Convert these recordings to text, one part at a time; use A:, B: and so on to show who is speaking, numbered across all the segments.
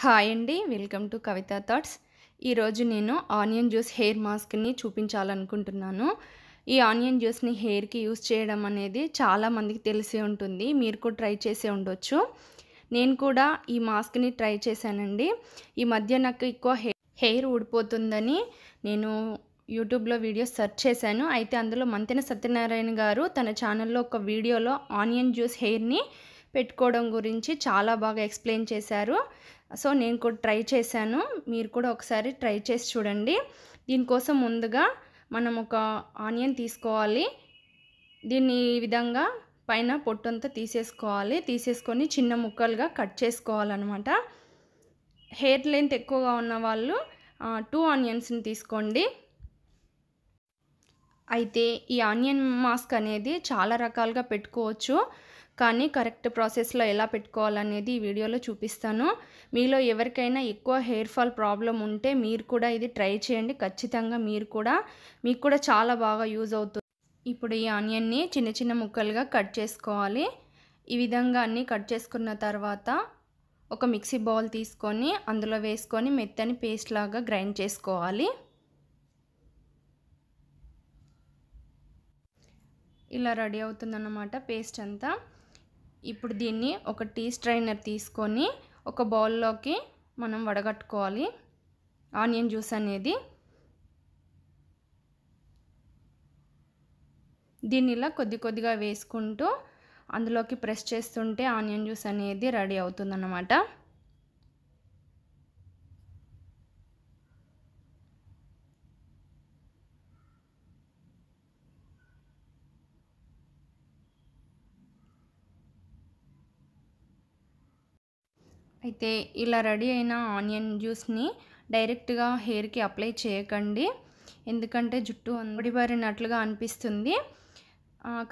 A: hi అండి welcome to Kavitha thoughts ఈరోజు నేను ఆనియన్ జ్యూస్ హెయిర్ మాస్క్ని చూపించాలనుకుంటున్నాను ఈ ఆనియన్ జ్యూస్ని హెయిర్కి యూస్ చేయడం అనేది చాలామందికి తెలిసి ఉంటుంది మీరు కూడా ట్రై చేసే ఉండొచ్చు నేను కూడా ఈ మాస్క్ని ట్రై చేశానండి ఈ మధ్య నాకు ఎక్కువ హెయిర్ ఊడిపోతుందని నేను యూట్యూబ్లో వీడియోస్ సెర్చ్ చేశాను అయితే అందులో మంతెన సత్యనారాయణ గారు తన ఛానల్లో ఒక వీడియోలో ఆనియన్ జ్యూస్ హెయిర్ని పెట్టుకోవడం గురించి చాలా బాగా ఎక్స్ప్లెయిన్ చేశారు సో నేను కూడా ట్రై చేశాను మీరు కూడా ఒకసారి ట్రై చేసి చూడండి దీనికోసం ముందుగా మనం ఒక ఆనియన్ తీసుకోవాలి దీన్ని ఈ విధంగా పైన పొట్టంతా తీసేసుకోవాలి తీసేసుకొని చిన్న ముక్కలుగా కట్ చేసుకోవాలన్నమాట హెయిర్ లెంత్ ఎక్కువగా ఉన్న వాళ్ళు టూ ఆనియన్స్ని తీసుకోండి అయితే ఈ ఆనియన్ మాస్క్ అనేది చాలా రకాలుగా పెట్టుకోవచ్చు కానీ కరెక్ట్ ప్రాసెస్లో ఎలా పెట్టుకోవాలనేది ఈ వీడియోలో చూపిస్తాను మీలో ఎవరికైనా ఎక్కువ హెయిర్ ఫాల్ ప్రాబ్లం ఉంటే మీరు కూడా ఇది ట్రై చేయండి ఖచ్చితంగా మీరు కూడా మీకు కూడా చాలా బాగా యూజ్ అవుతుంది ఇప్పుడు ఈ ఆనియన్ని చిన్న చిన్న ముక్కలుగా కట్ చేసుకోవాలి ఈ విధంగా అన్నీ కట్ చేసుకున్న తర్వాత ఒక మిక్సీ బౌల్ తీసుకొని అందులో వేసుకొని మెత్తని పేస్ట్ లాగా గ్రైండ్ చేసుకోవాలి ఇలా రెడీ అవుతుందన్నమాట పేస్ట్ అంతా ఇప్పుడు దీన్ని ఒక టీ స్ట్రైనర్ తీసుకొని ఒక బౌల్లోకి మనం వడగట్టుకోవాలి ఆనియన్ జ్యూస్ అనేది దీన్ని ఇలా కొద్ది కొద్దిగా వేసుకుంటూ అందులోకి ప్రెస్ చేస్తుంటే ఆనియన్ జ్యూస్ అనేది రెడీ అవుతుందన్నమాట అయితే ఇలా రెడీ అయిన ఆనియన్ జ్యూస్ని డైరెక్ట్గా హెయిర్కి అప్లై చేయకండి ఎందుకంటే జుట్టు అంబడిబారినట్లుగా అనిపిస్తుంది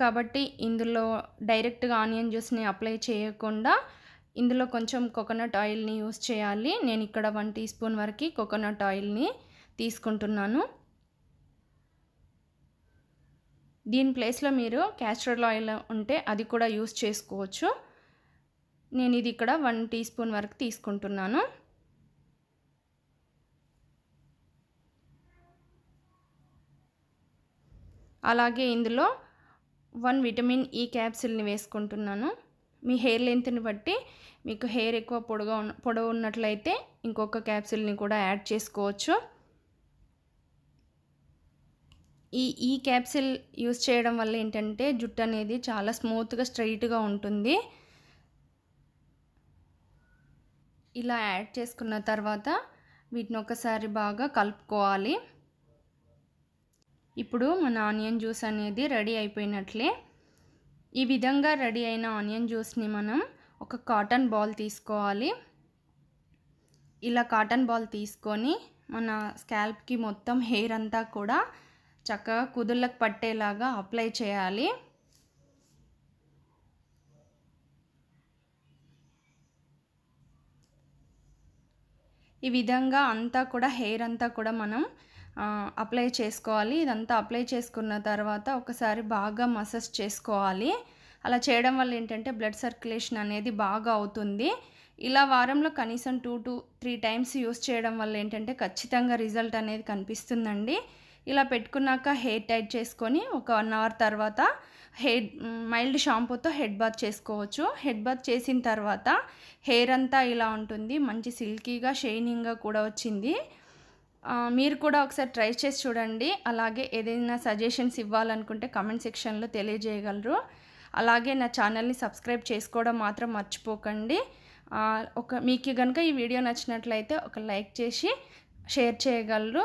A: కాబట్టి ఇందులో డైరెక్ట్గా ఆనియన్ జ్యూస్ని అప్లై చేయకుండా ఇందులో కొంచెం కోకోనట్ ఆయిల్ని యూస్ చేయాలి నేను ఇక్కడ వన్ టీ స్పూన్ వరకు కోకోనట్ ఆయిల్ని తీసుకుంటున్నాను దీని ప్లేస్లో మీరు క్యాస్టర్ ఆయిల్ ఉంటే అది కూడా యూస్ చేసుకోవచ్చు నేను ఇది ఇక్కడ వన్ టీ స్పూన్ వరకు తీసుకుంటున్నాను అలాగే ఇందులో వన్ విటమిన్ ఈ క్యాప్సిల్ని వేసుకుంటున్నాను మీ హెయిర్ లెంత్ని బట్టి మీకు హెయిర్ ఎక్కువ పొడుగా ఉన్న పొడవు ఉన్నట్లయితే ఇంకొక క్యాప్సిల్ని కూడా యాడ్ చేసుకోవచ్చు ఈ ఈ క్యాప్సిల్ యూస్ చేయడం వల్ల ఏంటంటే జుట్టు అనేది చాలా స్మూత్గా స్ట్రైట్గా ఉంటుంది ఇలా యాడ్ చేసుకున్న తర్వాత వీటిని ఒకసారి బాగా కలుపుకోవాలి ఇప్పుడు మన ఆనియన్ జ్యూస్ అనేది రెడీ అయిపోయినట్లే ఈ విధంగా రెడీ అయిన ఆనియన్ జ్యూస్ని మనం ఒక కాటన్ బాల్ తీసుకోవాలి ఇలా కాటన్ బాల్ తీసుకొని మన స్కాల్ప్కి మొత్తం హెయిర్ అంతా కూడా చక్కగా కుదుళ్ళకు పట్టేలాగా అప్లై చేయాలి ఈ విధంగా అంతా కూడా హెయిర్ అంతా కూడా మనం అప్లై చేసుకోవాలి ఇదంతా అప్లై చేసుకున్న తర్వాత ఒకసారి బాగా మసాజ్ చేసుకోవాలి అలా చేయడం వల్ల ఏంటంటే బ్లడ్ సర్క్యులేషన్ అనేది బాగా అవుతుంది ఇలా వారంలో కనీసం two to three times use చేయడం వల్ల ఏంటంటే ఖచ్చితంగా రిజల్ట్ అనేది కనిపిస్తుందండి ఇలా పెట్టుకున్నాక హెయిర్ టైట్ చేసుకొని ఒక వన్ అవర్ తర్వాత హెయిర్ మైల్డ్ షాంపూతో హెడ్ బాత్ చేసుకోవచ్చు హెడ్ బాత్ చేసిన తర్వాత హెయిర్ అంతా ఇలా ఉంటుంది మంచి సిల్కీగా షైనింగ్గా కూడా వచ్చింది మీరు కూడా ఒకసారి ట్రై చేసి చూడండి అలాగే ఏదైనా సజెషన్స్ ఇవ్వాలనుకుంటే కమెంట్ సెక్షన్లో తెలియజేయగలరు అలాగే నా ఛానల్ని సబ్స్క్రైబ్ చేసుకోవడం మాత్రం మర్చిపోకండి ఒక మీకు కనుక ఈ వీడియో నచ్చినట్లయితే ఒక లైక్ చేసి షేర్ చేయగలరు